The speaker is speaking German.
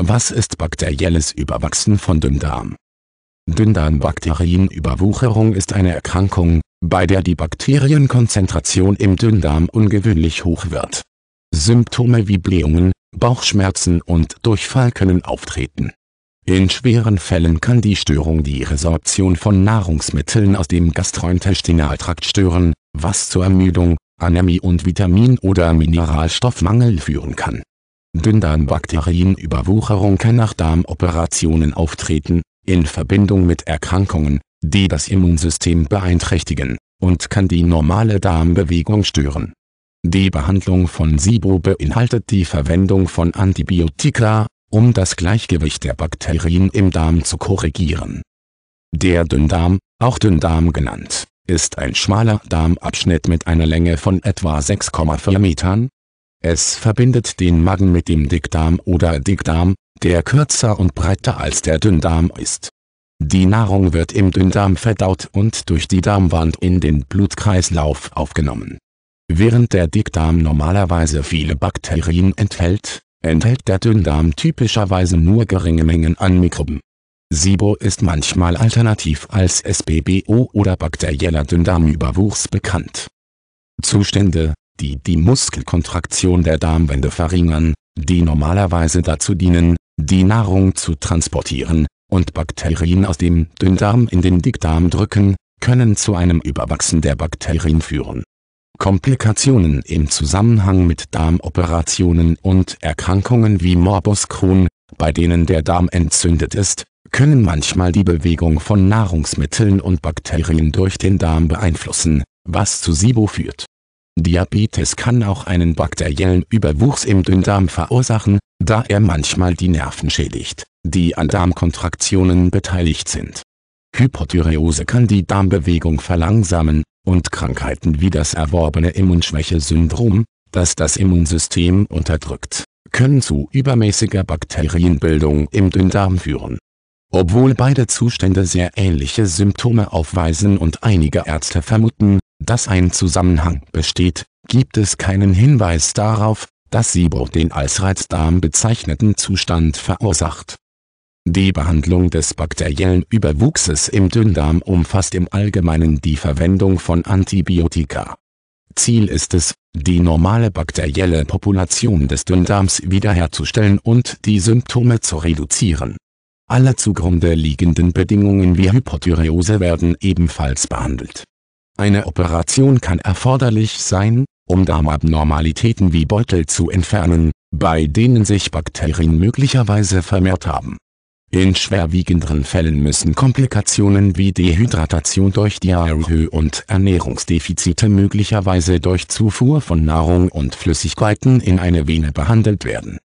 Was ist bakterielles Überwachsen von Dünndarm? Dünndarmbakterienüberwucherung ist eine Erkrankung, bei der die Bakterienkonzentration im Dünndarm ungewöhnlich hoch wird. Symptome wie Blähungen, Bauchschmerzen und Durchfall können auftreten. In schweren Fällen kann die Störung die Resorption von Nahrungsmitteln aus dem Gastrointestinaltrakt stören, was zur Ermüdung, Anämie und Vitamin- oder Mineralstoffmangel führen kann Dünndarmbakterienüberwucherung kann nach Darmoperationen auftreten, in Verbindung mit Erkrankungen, die das Immunsystem beeinträchtigen, und kann die normale Darmbewegung stören. Die Behandlung von SIBO beinhaltet die Verwendung von Antibiotika, um das Gleichgewicht der Bakterien im Darm zu korrigieren. Der Dünndarm, auch Dünndarm genannt, ist ein schmaler Darmabschnitt mit einer Länge von etwa 6,4 Metern es verbindet den Magen mit dem Dickdarm oder Dickdarm, der kürzer und breiter als der Dünndarm ist. Die Nahrung wird im Dünndarm verdaut und durch die Darmwand in den Blutkreislauf aufgenommen. Während der Dickdarm normalerweise viele Bakterien enthält, enthält der Dünndarm typischerweise nur geringe Mengen an Mikroben. SIBO ist manchmal alternativ als SBBO oder bakterieller Dünndarmüberwuchs bekannt. Zustände die die Muskelkontraktion der Darmwände verringern, die normalerweise dazu dienen, die Nahrung zu transportieren, und Bakterien aus dem Dünndarm in den Dickdarm drücken, können zu einem Überwachsen der Bakterien führen. Komplikationen im Zusammenhang mit Darmoperationen und Erkrankungen wie Morbus Crohn, bei denen der Darm entzündet ist, können manchmal die Bewegung von Nahrungsmitteln und Bakterien durch den Darm beeinflussen, was zu SIBO führt Diabetes kann auch einen bakteriellen Überwuchs im Dünndarm verursachen, da er manchmal die Nerven schädigt, die an Darmkontraktionen beteiligt sind. Hypothyreose kann die Darmbewegung verlangsamen, und Krankheiten wie das erworbene Immunschwächesyndrom, das das Immunsystem unterdrückt, können zu übermäßiger Bakterienbildung im Dünndarm führen. Obwohl beide Zustände sehr ähnliche Symptome aufweisen und einige Ärzte vermuten, dass ein Zusammenhang besteht, gibt es keinen Hinweis darauf, dass SIBO den als Reizdarm bezeichneten Zustand verursacht. Die Behandlung des bakteriellen Überwuchses im Dünndarm umfasst im Allgemeinen die Verwendung von Antibiotika. Ziel ist es, die normale bakterielle Population des Dünndarms wiederherzustellen und die Symptome zu reduzieren. Alle zugrunde liegenden Bedingungen wie Hypothyreose werden ebenfalls behandelt eine Operation kann erforderlich sein, um Darmabnormalitäten wie Beutel zu entfernen, bei denen sich Bakterien möglicherweise vermehrt haben. In schwerwiegenderen Fällen müssen Komplikationen wie Dehydratation durch Diarrhoe und Ernährungsdefizite möglicherweise durch Zufuhr von Nahrung und Flüssigkeiten in eine Vene behandelt werden